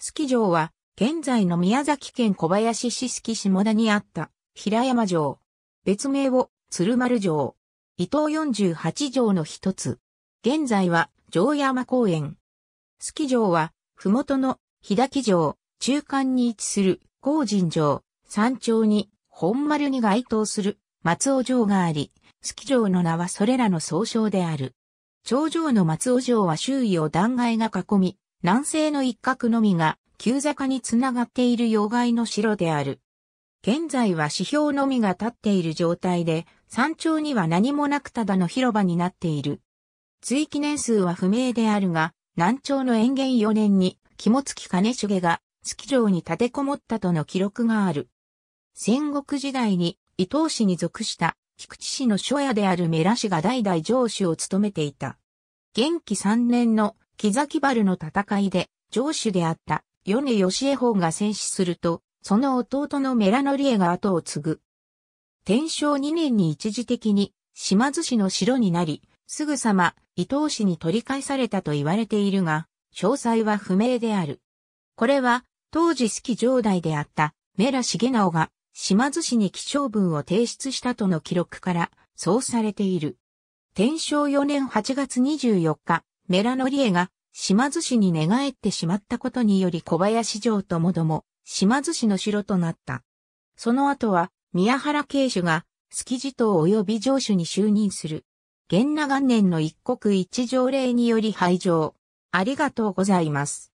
スキ城は、現在の宮崎県小林市スキ下田にあった、平山城。別名を、鶴丸城。伊東十八城の一つ。現在は、城山公園。スキ城は、ふもとの、日滝城、中間に位置する、興人城、山頂に、本丸に該当する、松尾城があり、スキ城の名はそれらの総称である。頂上の松尾城は周囲を断崖が囲み、南西の一角のみが急坂につながっている要害の城である。現在は指標のみが立っている状態で、山頂には何もなくただの広場になっている。追記年数は不明であるが、南朝の延元4年に、肝付金重が、月城に立てこもったとの記録がある。戦国時代に伊東氏に属した菊池氏の初夜であるメラ氏が代々城主を務めていた。元気3年の木崎原の戦いで、城主であった米義恵法が戦死すると、その弟のメラノリエが後を継ぐ。天正2年に一時的に島津市の城になり、すぐさま伊東氏に取り返されたと言われているが、詳細は不明である。これは、当時好き上代であったメラ重直が島津市に起承文を提出したとの記録から、そうされている。天正4年8月24日、メラノリエが島津氏に寝返ってしまったことにより小林城ともども、島津氏の城となった。その後は、宮原慶主が、築地島及び城主に就任する。元那元年の一国一条例により廃城。ありがとうございます。